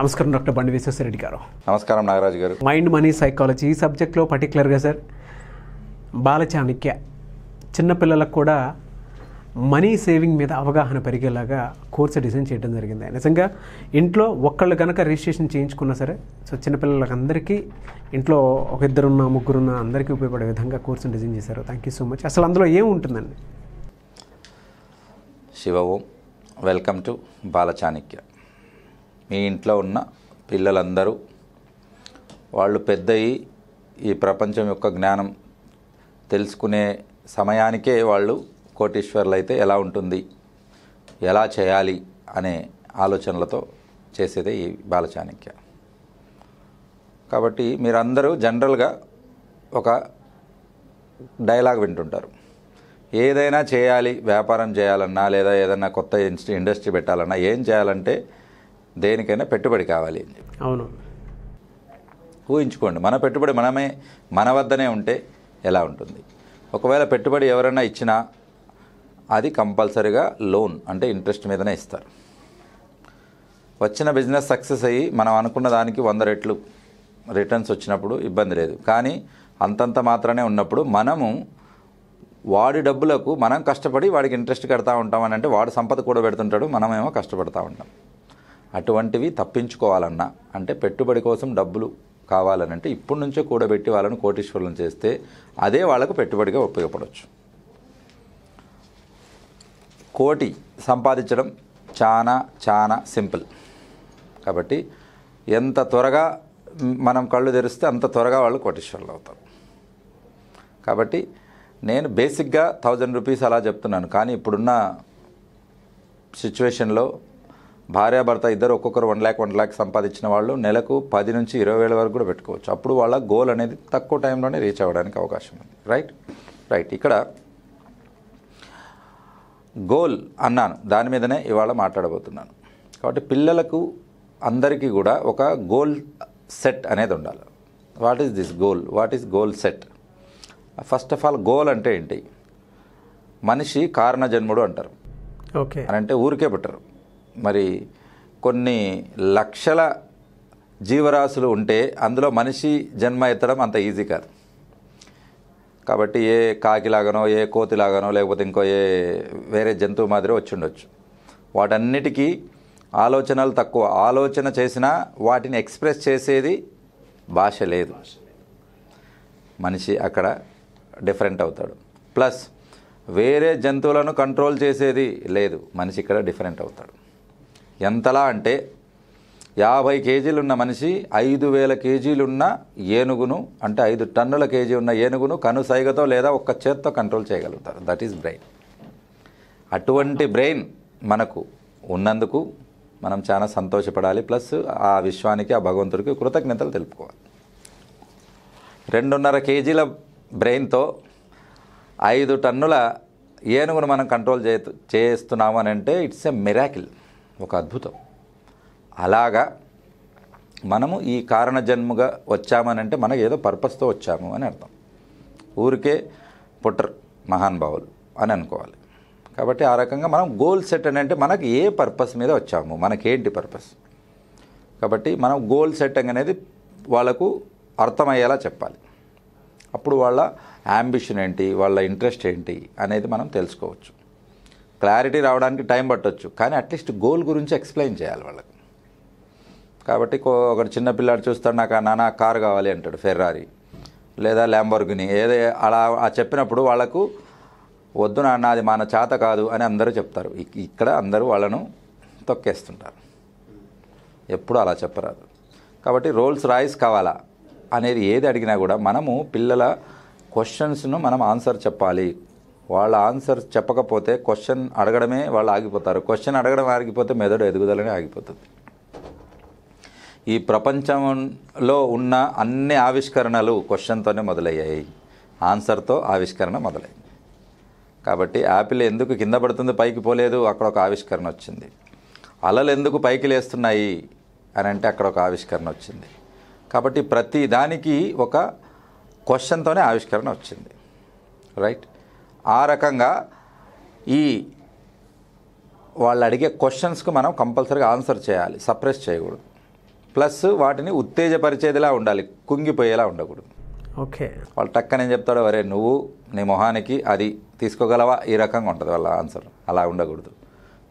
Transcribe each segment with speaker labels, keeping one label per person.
Speaker 1: నమస్కారం డాక్టర్ బండి విశ్వేశ్వరరెడ్డి గారు నమస్కారం నాగరాజు గారు మైండ్ మనీ సైకాలజీ ఈ సబ్జెక్ట్లో పర్టికులర్గా సార్ బాలచాణిక్య చిన్నపిల్లలకు కూడా మనీ సేవింగ్ మీద అవగాహన పెరిగేలాగా కోర్సు డిజైన్ చేయడం జరిగింది నిజంగా ఇంట్లో ఒక్కళ్ళు కనుక రిజిస్ట్రేషన్ చేయించుకున్నా సరే సో అందరికీ ఇంట్లో ఒక ఇద్దరున్న ముగ్గురున్న అందరికీ ఉపయోగపడే విధంగా కోర్సును డిజైన్ చేశారు థ్యాంక్ యూ సో మచ్ అసలు అందులో ఏముంటుందండి
Speaker 2: శివ ఓం వెల్కమ్ టు బాలచాణిక్య మీ ఇంట్లో ఉన్న పిల్లలందరూ వాళ్ళు పెద్దయి ఈ ప్రపంచం యొక్క జ్ఞానం తెలుసుకునే సమయానికే వాళ్ళు కోటీశ్వర్లు అయితే ఎలా ఉంటుంది ఎలా చేయాలి అనే ఆలోచనలతో చేసేదే ఈ బాలచాణక్య కాబట్టి మీరందరూ జనరల్గా ఒక డైలాగ్ వింటుంటారు ఏదైనా చేయాలి వ్యాపారం చేయాలన్నా లేదా ఏదైనా కొత్త ఇండస్ట్రీ పెట్టాలన్నా ఏం చేయాలంటే దేనికైనా పెట్టుబడి కావాలి అని చెప్పి అవును ఊహించుకోండి మన పెట్టుబడి మనమే మన వద్దనే ఉంటే ఎలా ఉంటుంది ఒకవేళ పెట్టుబడి ఎవరైనా ఇచ్చినా అది కంపల్సరీగా లోన్ అంటే ఇంట్రెస్ట్ మీదనే ఇస్తారు వచ్చిన బిజినెస్ సక్సెస్ అయ్యి మనం అనుకున్న దానికి వంద రెట్లు రిటర్న్స్ వచ్చినప్పుడు ఇబ్బంది లేదు కానీ అంతంత మాత్రమే ఉన్నప్పుడు మనము వాడి డబ్బులకు మనం కష్టపడి వాడికి ఇంట్రెస్ట్ కడతా ఉంటాం అని అంటే వాడు సంపద కూడా పెడుతుంటాడు మనమేమో కష్టపడతా ఉంటాం అటువంటివి తప్పించుకోవాలన్నా అంటే పెట్టుబడి కోసం డబ్బులు అంటే ఇప్పటి నుంచే కూడబెట్టి వాళ్ళని కోటీశ్వరులను చేస్తే అదే వాళ్ళకు పెట్టుబడిగా ఉపయోగపడవచ్చు కోటి సంపాదించడం చాలా చాలా సింపుల్ కాబట్టి ఎంత త్వరగా మనం కళ్ళు తెరిస్తే అంత త్వరగా వాళ్ళు కోటీశ్వరులు అవుతారు కాబట్టి నేను బేసిక్గా థౌజండ్ రూపీస్ అలా చెప్తున్నాను కానీ ఇప్పుడున్న సిచ్యువేషన్లో భార్యాభర్త ఇద్దరు ఒక్కొక్కరు వన్ ల్యాక్ వన్ ల్యాక్ సంపాదించిన వాళ్ళు నెలకు పది నుంచి ఇరవై వేల వరకు కూడా పెట్టుకోవచ్చు అప్పుడు వాళ్ళ గోల్ అనేది తక్కువ టైంలోనే రీచ్ అవ్వడానికి అవకాశం ఉంది రైట్ రైట్ ఇక్కడ గోల్ అన్నాను దాని మీదనే ఇవాళ మాట్లాడబోతున్నాను కాబట్టి పిల్లలకు అందరికీ కూడా ఒక గోల్ సెట్ అనేది ఉండాలి what is this goal what is goal set first of all goal అంటే ఏంటి మనిషి కారణ జన్ముడు అంటారు ఓకే అని అంటే ఊరికే పుట్టరు మరి కొన్ని లక్షల జీవరాశులు ఉంటే అందులో మనిషి జన్మ ఎత్తడం అంత ఈజీ కాదు కాబట్టి ఏ కాకిలాగానో ఏ కోతిలాగానో లేకపోతే ఇంకో ఏ వేరే జంతువు మాదిరి వచ్చిండొచ్చు వాటన్నిటికీ ఆలోచనలు తక్కువ ఆలోచన చేసినా వాటిని ఎక్స్ప్రెస్ చేసేది భాష లేదు మనిషి అక్కడ డిఫరెంట్ అవుతాడు ప్లస్ వేరే జంతువులను కంట్రోల్ చేసేది లేదు మనిషి ఇక్కడ డిఫరెంట్ అవుతాడు ఎంతలా అంటే యాభై కేజీలున్న మనిషి ఐదు వేల కేజీలున్న ఏనుగును అంటే ఐదు టన్నుల కేజీ ఉన్న ఏనుగును కనుసైగతో లేదా ఒక్క చేత్తో కంట్రోల్ చేయగలుగుతారు దట్ ఈస్ బ్రెయిన్ అటువంటి బ్రెయిన్ మనకు ఉన్నందుకు మనం చాలా సంతోషపడాలి ప్లస్ ఆ విశ్వానికి ఆ భగవంతుడికి కృతజ్ఞతలు తెలుపుకోవాలి రెండున్నర కేజీల బ్రెయిన్తో ఐదు టన్నుల ఏనుగును మనం కంట్రోల్ చే చేస్తున్నాము అని అంటే ఇట్స్ ఎ మిరాకిల్ ఒక అద్భుతం అలాగా మనము ఈ కారణజన్ముగా వచ్చామనంటే మనకు ఏదో పర్పస్తో వచ్చాము అని అర్థం ఊరికే పుట్టరు మహానుభావులు అని అనుకోవాలి కాబట్టి ఆ రకంగా మనం గోల్ సెట్ అని అంటే మనకు ఏ పర్పస్ మీద వచ్చాము మనకేంటి పర్పస్ కాబట్టి మనం గోల్ సెట్టింగ్ అనేది వాళ్ళకు అర్థమయ్యేలా చెప్పాలి అప్పుడు వాళ్ళ యాంబిషన్ ఏంటి వాళ్ళ ఇంట్రెస్ట్ ఏంటి అనేది మనం తెలుసుకోవచ్చు క్లారిటీ రావడానికి టైం పట్టొచ్చు కానీ అట్లీస్ట్ గోల్ గురించి ఎక్స్ప్లెయిన్ చేయాలి వాళ్ళకి కాబట్టి ఒక చిన్న పిల్లాడు చూస్తాడు నాకు నాన్న కారు కావాలి అంటాడు ఫెర్రారీ లేదా ల్యాంబర్గుని ఏదే అలా చెప్పినప్పుడు వాళ్ళకు వద్దు నాన్న అది మన చేత కాదు అని అందరూ చెప్తారు ఇక్కడ అందరూ వాళ్ళను తొక్కేస్తుంటారు ఎప్పుడు అలా చెప్పరాదు కాబట్టి రోల్స్ రాయిస్ కావాలా అనేది ఏది అడిగినా కూడా మనము పిల్లల క్వశ్చన్స్ను మనం ఆన్సర్ చెప్పాలి వాళ్ళ ఆన్సర్ చెప్పకపోతే క్వశ్చన్ అడగడమే వాళ్ళు ఆగిపోతారు క్వశ్చన్ అడగడం ఆగిపోతే మెదడు ఎదుగుదలనే ఆగిపోతుంది ఈ ప్రపంచంలో ఉన్న అన్ని ఆవిష్కరణలు క్వశ్చన్తోనే మొదలయ్యాయి ఆన్సర్తో ఆవిష్కరణ మొదలైంది కాబట్టి యాపిల్ ఎందుకు కింద పడుతుంది పైకి పోలేదు అక్కడ ఒక ఆవిష్కరణ వచ్చింది అలలు ఎందుకు పైకి లేస్తున్నాయి అని అంటే అక్కడ ఒక ఆవిష్కరణ వచ్చింది కాబట్టి ప్రతి దానికి ఒక క్వశ్చన్తోనే ఆవిష్కరణ వచ్చింది రైట్ ఆ రకంగా ఈ వాళ్ళు అడిగే క్వశ్చన్స్కి మనం కంపల్సరీగా ఆన్సర్ చేయాలి సప్రెస్ చేయకూడదు ప్లస్ వాటిని ఉత్తేజపరిచేదిలా ఉండాలి కుంగిపోయేలా ఉండకూడదు ఓకే వాళ్ళు టక్కనే చెప్తాడు వరే నువ్వు నీ మొహానికి అది తీసుకోగలవా ఈ రకంగా ఉంటుంది వాళ్ళ ఆన్సర్ అలా ఉండకూడదు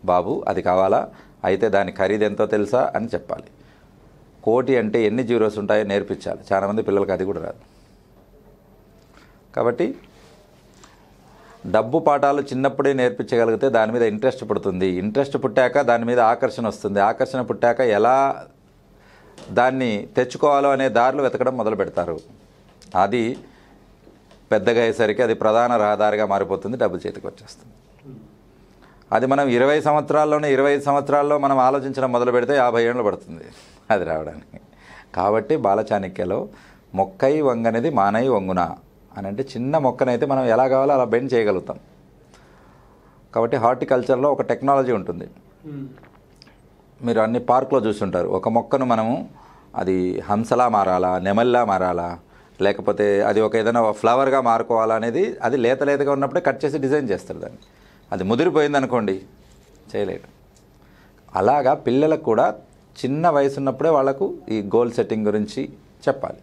Speaker 2: బాబు అది కావాలా అయితే దాని ఖరీదు ఎంతో తెలుసా అని చెప్పాలి కోటి అంటే ఎన్ని జీరోస్ ఉంటాయో నేర్పించాలి చాలామంది పిల్లలకి అది కూడా రాదు కాబట్టి డబ్బు పాఠాలు చిన్నప్పుడే నేర్పించగలిగితే దాని మీద ఇంట్రెస్ట్ పుడుతుంది ఇంట్రెస్ట్ పుట్టాక దాని మీద ఆకర్షణ వస్తుంది ఆకర్షణ పుట్టాక ఎలా దాన్ని తెచ్చుకోవాలో అనే దారులు వెతకడం మొదలు పెడతారు అది పెద్దగా అయ్యేసరికి అది ప్రధాన రహదారిగా మారిపోతుంది డబ్బు చేతికి వచ్చేస్తుంది అది మనం ఇరవై సంవత్సరాల్లోనే ఇరవై సంవత్సరాల్లో మనం ఆలోచించడం మొదలు పెడితే యాభై ఏళ్ళు పడుతుంది అది రావడానికి కాబట్టి బాలచాణిక్యలో మొక్కై వంగనేది మానై వంగునా అని అంటే చిన్న మొక్కనైతే మనం ఎలా కావాలో అలా బెండ్ చేయగలుగుతాం కాబట్టి హార్టికల్చర్లో ఒక టెక్నాలజీ ఉంటుంది మీరు అన్ని పార్కులో చూస్తుంటారు ఒక మొక్కను మనము అది హంసలా మారాలా నెమల్లా మారాలా లేకపోతే అది ఒక ఏదైనా ఫ్లవర్గా మారుకోవాలా అనేది అది లేత లేతగా ఉన్నప్పుడే కట్ చేసి డిజైన్ చేస్తారు దాన్ని అది ముదిరిపోయింది అనుకోండి చేయలేడు అలాగా పిల్లలకు కూడా చిన్న వయసు ఉన్నప్పుడే వాళ్ళకు ఈ గోల్ సెట్టింగ్ గురించి చెప్పాలి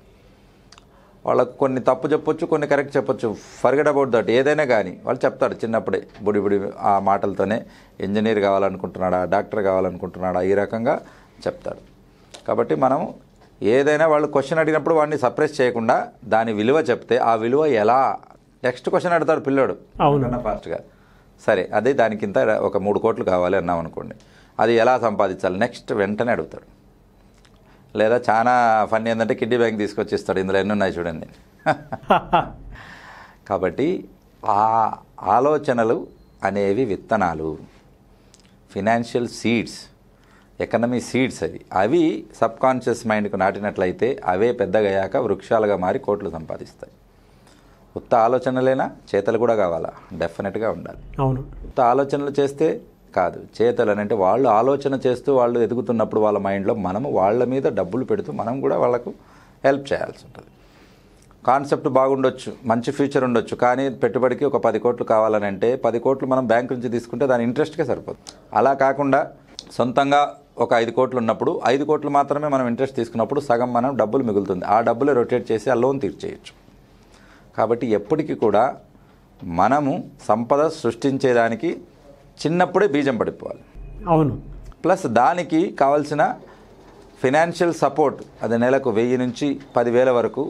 Speaker 2: వాళ్ళకు కొన్ని తప్పు చెప్పొచ్చు కొన్ని కరెక్ట్ చెప్పొచ్చు ఫర్గెట్ అబౌట్ దట్ ఏదైనా కానీ వాళ్ళు చెప్తారు చిన్నప్పుడే బుడి బుడి ఆ మాటలతోనే ఇంజనీర్ కావాలనుకుంటున్నాడా డాక్టర్ కావాలనుకుంటున్నాడా ఈ రకంగా చెప్తాడు కాబట్టి మనం ఏదైనా వాళ్ళు క్వశ్చన్ అడిగినప్పుడు వాడిని సప్రెస్ చేయకుండా దాని విలువ చెప్తే ఆ విలువ ఎలా నెక్స్ట్ క్వశ్చన్ అడతాడు పిల్లోడు అవునన్నా ఫాస్ట్గా సరే అదే దానికింత ఒక మూడు కోట్లు కావాలి అన్నాం అనుకోండి అది ఎలా సంపాదించాలి నెక్స్ట్ వెంటనే అడుగుతాడు లేదా చాలా ఫన్ ఏంటంటే కిడ్నీ బ్యాంక్ తీసుకొచ్చి ఇస్తాడు ఇందులో ఎన్ని ఉన్నాయి చూడండి కాబట్టి ఆ ఆలోచనలు అనేవి విత్తనాలు ఫినాన్షియల్ సీడ్స్ ఎకనమీ సీడ్స్ అవి అవి సబ్కాన్షియస్ మైండ్కు నాటినట్లయితే అవే పెద్దగయ్యాక వృక్షాలుగా మారి కోట్లు సంపాదిస్తాయి ఉత్త ఆలోచనలేనా చేతలు కూడా కావాలా డెఫినెట్గా ఉండాలి అవును ఉత్త ఆలోచనలు చేస్తే కాదు చేతలు అని అంటే వాళ్ళు ఆలోచన చేస్తూ వాళ్ళు ఎదుగుతున్నప్పుడు వాళ్ళ మైండ్లో మనము వాళ్ళ మీద డబ్బులు పెడుతూ మనం కూడా వాళ్ళకు హెల్ప్ చేయాల్సి ఉంటుంది కాన్సెప్ట్ బాగుండొచ్చు మంచి ఫ్యూచర్ ఉండొచ్చు కానీ పెట్టుబడికి ఒక పది కోట్లు అంటే పది కోట్లు మనం బ్యాంక్ నుంచి తీసుకుంటే దాని ఇంట్రెస్ట్కే సరిపోదు అలా కాకుండా సొంతంగా ఒక ఐదు కోట్లు ఉన్నప్పుడు ఐదు కోట్లు మాత్రమే మనం ఇంట్రెస్ట్ తీసుకున్నప్పుడు సగం మనం డబ్బులు మిగులుతుంది ఆ డబ్బులు రొటేట్ చేసి ఆ లోన్ తీర్చేయచ్చు కాబట్టి ఎప్పటికీ కూడా మనము సంపద సృష్టించేదానికి చిన్నప్పుడే బీజం పడిపోవాలి అవును ప్లస్ దానికి కావాల్సిన ఫినాన్షియల్ సపోర్ట్ అది నెలకు వెయ్యి నుంచి పదివేల వరకు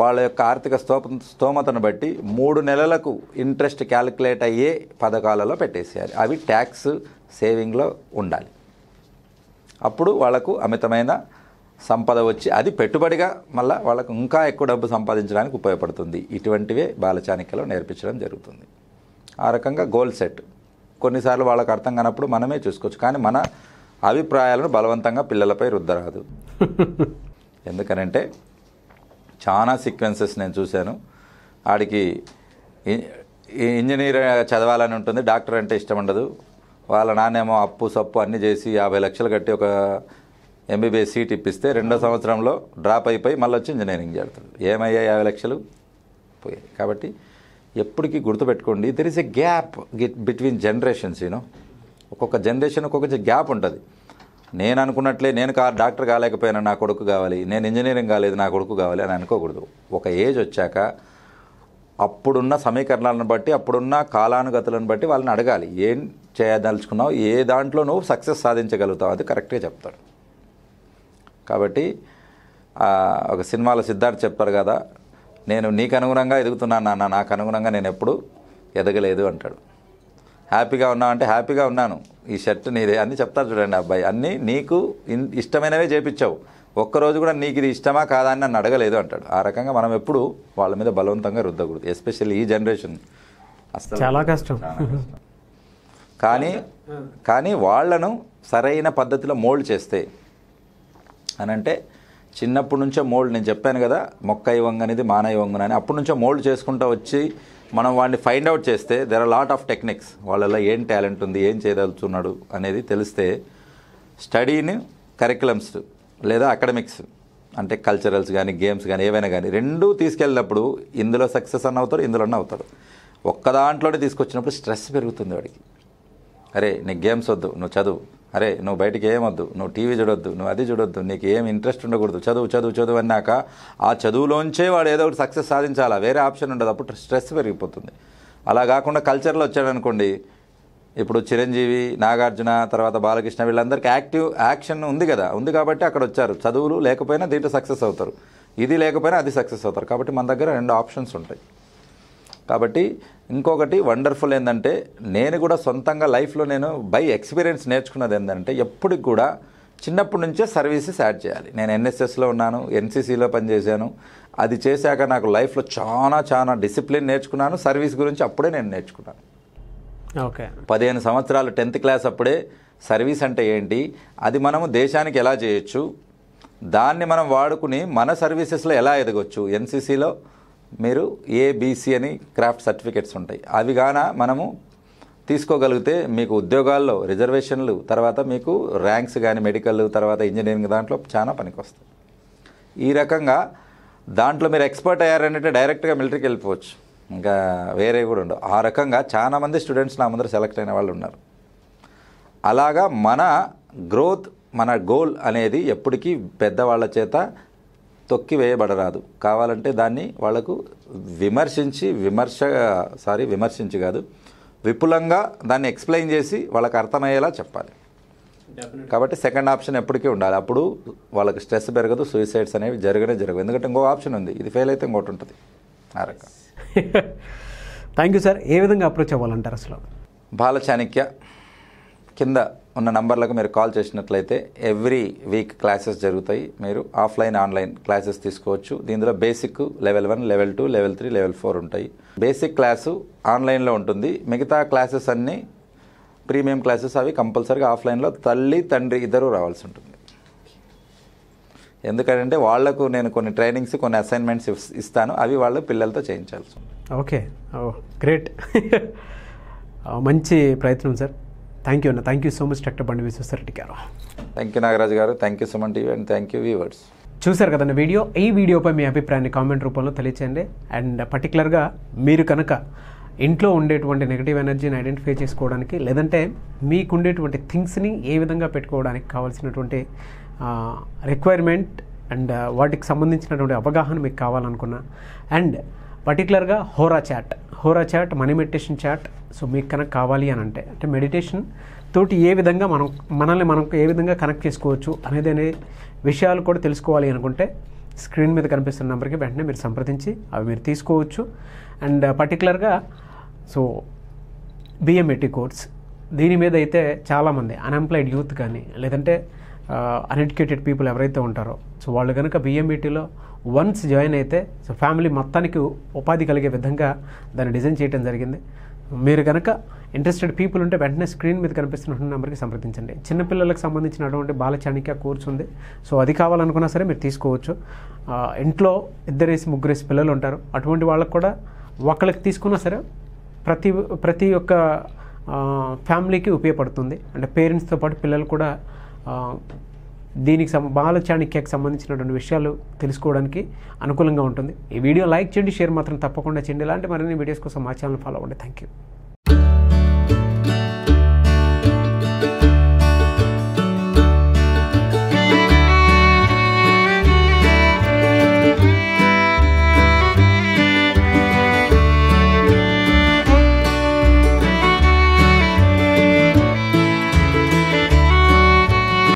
Speaker 2: వాళ్ళ యొక్క ఆర్థిక స్తో స్తోమతను బట్టి మూడు నెలలకు ఇంట్రెస్ట్ క్యాలిక్యులేట్ అయ్యే పథకాలలో పెట్టేసేయాలి అవి ట్యాక్స్ సేవింగ్లో ఉండాలి అప్పుడు వాళ్ళకు అమితమైన సంపద వచ్చి అది పెట్టుబడిగా మళ్ళీ వాళ్ళకు ఇంకా ఎక్కువ డబ్బు సంపాదించడానికి ఉపయోగపడుతుంది ఇటువంటివే బాలచానికలో నేర్పించడం జరుగుతుంది ఆ రకంగా గోల్ సెట్ కొన్నిసార్లు వాళ్ళకి అర్థం కానప్పుడు మనమే చూసుకోవచ్చు కానీ మన అభిప్రాయాలను బలవంతంగా పిల్లలపై రుద్దరాదు ఎందుకనంటే చాలా సీక్వెన్సెస్ నేను చూశాను ఆడికి ఇంజనీర్ చదవాలని ఉంటుంది డాక్టర్ అంటే ఇష్టం ఉండదు వాళ్ళ నాన్నేమో అప్పు సప్పు అన్నీ చేసి యాభై లక్షలు కట్టి ఒక ఎంబీబీఎస్ సీట్ ఇప్పిస్తే రెండో సంవత్సరంలో డ్రాప్ అయిపోయి మళ్ళీ వచ్చి ఇంజనీరింగ్ చేస్తాడు ఏమయ్యాయి యాభై లక్షలు పోయాయి కాబట్టి ఎప్పటికీ గుర్తుపెట్టుకోండి there is a gap between generations you know ఒక్కొక్క జనరేషన్ ఒక్కొక్క గ్యాప్ ఉంటుంది నేను అనుకున్నట్లే నేను కా డాక్టర్ కాలేకపోయినా నా కొడుకు కావాలి నేను ఇంజనీరింగ్ కాలేదు నా కొడుకు కావాలి అని అనుకోకూడదు ఒక ఏజ్ వచ్చాక అప్పుడున్న సమీకరణాలను బట్టి అప్పుడున్న కాలానుగతులను బట్టి వాళ్ళని అడగాలి ఏం చేయదలుచుకున్నావు ఏ దాంట్లో నువ్వు సక్సెస్ సాధించగలుగుతావు అది కరెక్ట్గా చెప్తాడు కాబట్టి ఒక సినిమాలో సిద్ధార్థ్ చెప్తారు కదా నేను నీకు అనుగుణంగా ఎదుగుతున్నాను నాన్న నాకు అనుగుణంగా నేను ఎప్పుడు ఎదగలేదు అంటాడు హ్యాపీగా ఉన్నావు అంటే హ్యాపీగా ఉన్నాను ఈ షర్ట్ నీదే అన్నీ చెప్తారు చూడండి అబ్బాయి అన్నీ నీకు ఇష్టమైనవే చేపించావు ఒక్కరోజు కూడా నీకు ఇది ఇష్టమా కాదా అని నన్ను అడగలేదు అంటాడు ఆ రకంగా మనం ఎప్పుడు వాళ్ళ మీద బలవంతంగా రుద్దకూడదు ఎస్పెషల్లీ ఈ జనరేషన్ అసలు చాలా కష్టం కానీ కానీ వాళ్లను సరైన పద్ధతిలో మోల్డ్ చేస్తే అని అంటే చిన్నప్పటి నుంచే మోల్డ్ నేను చెప్పాను కదా మొక్క ఇవ్వంగ్ అనేది మాన ఇవ్వంగ్ అని అప్పటి నుంచే మోల్డ్ చేసుకుంటూ వచ్చి మనం వాడిని ఫైండ్ అవుట్ చేస్తే there are lot of techniques వాళ్ళలో ఏం టాలెంట్ ఉంది ఏం చేయదలుచున్నాడు అనేది తెలిస్తే స్టడీని కరికులమ్స్ లేదా అకాడమిక్స్ అంటే కల్చరల్స్ కానీ గేమ్స్ కానీ ఏవైనా కానీ రెండూ తీసుకెళ్ళినప్పుడు ఇందులో సక్సెస్ అన్న అవుతాడు ఇందులోనే అవుతాడు ఒక్క దాంట్లోనే తీసుకొచ్చినప్పుడు స్ట్రెస్ పెరుగుతుంది వాడికి అరే నీకు గేమ్స్ వద్దు నువ్వు చదువు అరే నువ్వు బయటికి ఏమొద్దు నువ్వు టీవీ చూడొద్దు నువ్వు అది చూడొద్దు నీకు ఏం ఇంట్రెస్ట్ ఉండకూడదు చదువు చదువు చదువు అన్నాక ఆ చదువులోంచే వాడు ఏదో ఒకటి సక్సెస్ సాధించాలా వేరే ఆప్షన్ ఉండదు అప్పుడు స్ట్రెస్ పెరిగిపోతుంది అలా కాకుండా కల్చర్లో వచ్చాడనుకోండి ఇప్పుడు చిరంజీవి నాగార్జున తర్వాత బాలకృష్ణ వీళ్ళందరికీ యాక్టివ్ యాక్షన్ ఉంది కదా ఉంది కాబట్టి అక్కడ వచ్చారు చదువులు లేకపోయినా దీంట్లో సక్సెస్ అవుతారు ఇది లేకపోయినా అది సక్సెస్ అవుతారు కాబట్టి మన దగ్గర రెండు ఆప్షన్స్ ఉంటాయి కాబట్టి ఇంకొకటి వండర్ఫుల్ ఏంటంటే నేను కూడా సొంతంగా లైఫ్లో నేను బై ఎక్స్పీరియన్స్ నేర్చుకున్నది ఏంటంటే ఎప్పటికి కూడా చిన్నప్పటి నుంచే సర్వీసెస్ యాడ్ చేయాలి నేను ఎన్ఎస్ఎస్లో ఉన్నాను ఎన్సీసీలో పనిచేశాను అది చేశాక నాకు లైఫ్లో చాలా చాలా డిసిప్లిన్ నేర్చుకున్నాను సర్వీస్ గురించి అప్పుడే నేను నేర్చుకున్నాను ఓకే పదిహేను సంవత్సరాలు టెన్త్ క్లాస్ అప్పుడే సర్వీస్ అంటే ఏంటి అది మనము దేశానికి ఎలా చేయొచ్చు దాన్ని మనం వాడుకుని మన సర్వీసెస్లో ఎలా ఎదగొచ్చు ఎన్సీసీలో మీరు ఏబీసీ అని క్రాఫ్ట్ సర్టిఫికెట్స్ ఉంటాయి అవి కాన మనము తీసుకోగలిగితే మీకు ఉద్యోగాల్లో రిజర్వేషన్లు తర్వాత మీకు ర్యాంక్స్ కానీ మెడికల్ తర్వాత ఇంజనీరింగ్ దాంట్లో చాలా పనికొస్తాయి ఈ రకంగా దాంట్లో మీరు ఎక్స్పర్ట్ అయ్యారంటే డైరెక్ట్గా మిలిటరీకి వెళ్ళిపోవచ్చు ఇంకా వేరే కూడా ఉండవు ఆ రకంగా చాలామంది స్టూడెంట్స్ నా ముందర సెలెక్ట్ అయిన వాళ్ళు ఉన్నారు అలాగా మన గ్రోత్ మన గోల్ అనేది ఎప్పటికీ పెద్దవాళ్ళ చేత తొక్కి వేయబడరాదు కావాలంటే దాన్ని వాళ్లకు విమర్శించి విమర్శ సారీ విమర్శించి కాదు విపులంగా దాన్ని ఎక్స్ప్లెయిన్ చేసి వాళ్ళకు అర్థమయ్యేలా చెప్పాలి కాబట్టి సెకండ్ ఆప్షన్ ఎప్పటికీ ఉండాలి అప్పుడు వాళ్ళకి స్ట్రెస్ పెరగదు సూసైడ్స్ అనేవి జరగనే జరగదు ఎందుకంటే ఇంకో ఆప్షన్ ఉంది ఇది ఫెయిల్ అయితే ఇంకోటి ఉంటుంది ఆ రకం
Speaker 1: థ్యాంక్ యూ సార్ ఏ విధంగా అప్రోచ్ అవ్వాలంటారు అసలు
Speaker 2: బాల కింద ఉన్న నంబర్లకు మీరు కాల్ చేసినట్లయితే ఎవ్రీ వీక్ క్లాసెస్ జరుగుతాయి మీరు ఆఫ్లైన్ ఆన్లైన్ క్లాసెస్ తీసుకోవచ్చు దీనిలో basic level one level two level three level four ఉంటాయి బేసిక్ క్లాసు ఆన్లైన్లో ఉంటుంది మిగతా క్లాసెస్ అన్నీ ప్రీమియం క్లాసెస్ అవి కంపల్సరీగా ఆఫ్లైన్లో తల్లి తండ్రి ఇద్దరు రావాల్సి ఉంటుంది ఎందుకంటే వాళ్లకు నేను కొన్ని ట్రైనింగ్స్ కొన్ని అసైన్మెంట్స్ ఇస్తాను అవి వాళ్ళు పిల్లలతో చేయించాల్సి
Speaker 1: ఓకే గ్రేట్ మంచి ప్రయత్నం సార్ థ్యాంక్ యూ అన్న thank you so much doctor Bandi Vishwasareddy garu
Speaker 2: thank you Nagaraju garu thank you Suman TV and thank you viewers
Speaker 1: చూశారు కదండి వీడియో ఈ వీడియోపై మీ అభిప్రాయాన్ని కామెంట్ రూపంలో తెలియచేయండి అండ్ పర్టికులర్గా మీరు కనుక ఇంట్లో ఉండేటువంటి నెగిటివ్ ఎనర్జీని ఐడెంటిఫై చేసుకోవడానికి లేదంటే మీకు ఉండేటువంటి థింగ్స్ని ఏ విధంగా పెట్టుకోవడానికి కావాల్సినటువంటి రిక్వైర్మెంట్ అండ్ వాటికి సంబంధించినటువంటి అవగాహన మీకు కావాలనుకున్నా అండ్ పర్టికులర్గా హోరా చాట్ హోరా chart money meditation chart so మీకు కనుక కావాలి అని అంటే అంటే మెడిటేషన్ తోటి ఏ విధంగా మనం మనల్ని మనం ఏ విధంగా కనెక్ట్ చేసుకోవచ్చు అనేది అనే విషయాలు కూడా తెలుసుకోవాలి అనుకుంటే స్క్రీన్ మీద కనిపిస్తున్న నెంబర్కి వెంటనే మీరు సంప్రదించి అవి మీరు తీసుకోవచ్చు అండ్ పర్టికులర్గా సో బిఎంఎటి e కోర్స్ దీని మీద అయితే చాలామంది అన్ఎంప్లాయిడ్ యూత్ కానీ లేదంటే అన్ఎడ్యుకేటెడ్ పీపుల్ ఎవరైతే ఉంటారో సో వాళ్ళు కనుక బిఎంఈటీలో వన్స్ జాయిన్ అయితే సో ఫ్యామిలీ మొత్తానికి ఉపాధి కలిగే విధంగా దాన్ని డిజైన్ చేయడం జరిగింది మీరు కనుక ఇంట్రెస్టెడ్ పీపుల్ ఉంటే వెంటనే స్క్రీన్ మీద కనిపిస్తున్న నెంబర్కి సంప్రదించండి చిన్నపిల్లలకు సంబంధించినటువంటి అటువంటి చాణిక్య కోర్స్ ఉంది సో అది కావాలనుకున్నా సరే మీరు తీసుకోవచ్చు ఇంట్లో ఇద్దరేసి ముగ్గురేసి పిల్లలు ఉంటారు అటువంటి వాళ్ళకు కూడా ఒకళ్ళకి తీసుకున్నా సరే ప్రతి ప్రతి ఒక్క ఫ్యామిలీకి ఉపయోగపడుతుంది అంటే పేరెంట్స్తో పాటు పిల్లలు కూడా దీనికి సం బాల చాణిక్యకు సంబంధించినటువంటి విషయాలు తెలుసుకోవడానికి అనుకూలంగా ఉంటుంది ఈ వీడియో లైక్ చేయండి షేర్ మాత్రం తప్పకుండా చేయండి ఇలాంటి మరిన్ని వీడియోస్ కోసం మా ఛానల్ ఫాలో అవ్వండి థ్యాంక్ యూ